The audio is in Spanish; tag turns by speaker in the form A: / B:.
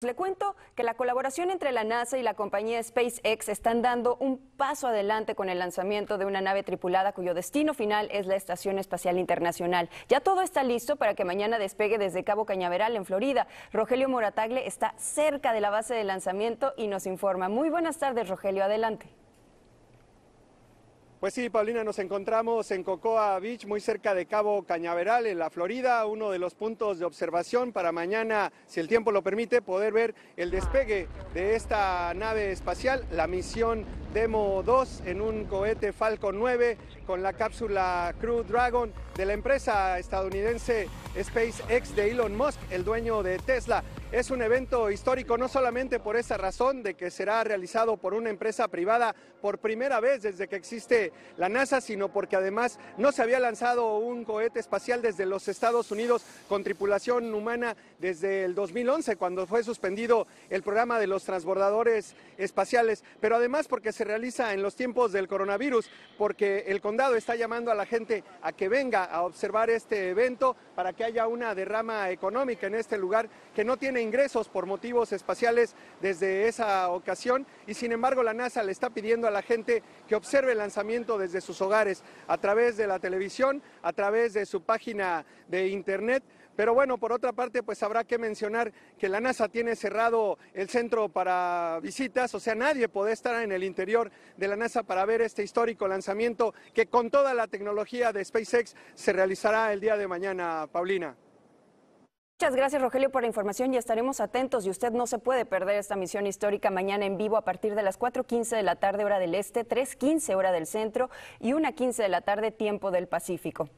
A: Le cuento que la colaboración entre la NASA y la compañía SpaceX están dando un paso adelante con el lanzamiento de una nave tripulada cuyo destino final es la Estación Espacial Internacional. Ya todo está listo para que mañana despegue desde Cabo Cañaveral, en Florida. Rogelio Moratagle está cerca de la base de lanzamiento y nos informa. Muy buenas tardes, Rogelio. Adelante.
B: Pues sí, Paulina, nos encontramos en Cocoa Beach, muy cerca de Cabo Cañaveral, en la Florida, uno de los puntos de observación para mañana, si el tiempo lo permite, poder ver el despegue de esta nave espacial, la misión Demo 2, en un cohete Falcon 9 con la cápsula Crew Dragon de la empresa estadounidense SpaceX de Elon Musk, el dueño de Tesla. Es un evento histórico no solamente por esa razón de que será realizado por una empresa privada por primera vez desde que existe la NASA, sino porque además no se había lanzado un cohete espacial desde los Estados Unidos con tripulación humana desde el 2011, cuando fue suspendido el programa de los transbordadores espaciales, pero además porque se realiza en los tiempos del coronavirus, porque el condado está llamando a la gente a que venga a observar este evento para que haya una derrama económica en este lugar que no tiene ingresos por motivos espaciales desde esa ocasión y sin embargo la NASA le está pidiendo a la gente que observe el lanzamiento desde sus hogares a través de la televisión, a través de su página de internet. Pero bueno, por otra parte, pues habrá que mencionar que la NASA tiene cerrado el centro para visitas, o sea, nadie puede estar en el interior de la NASA para ver este histórico lanzamiento que con toda la tecnología de SpaceX se realizará el día de mañana, Paulina.
A: Muchas gracias Rogelio por la información y estaremos atentos y usted no se puede perder esta misión histórica mañana en vivo a partir de las 4.15 de la tarde hora del este, 3.15 hora del centro y 1.15 de la tarde tiempo del Pacífico.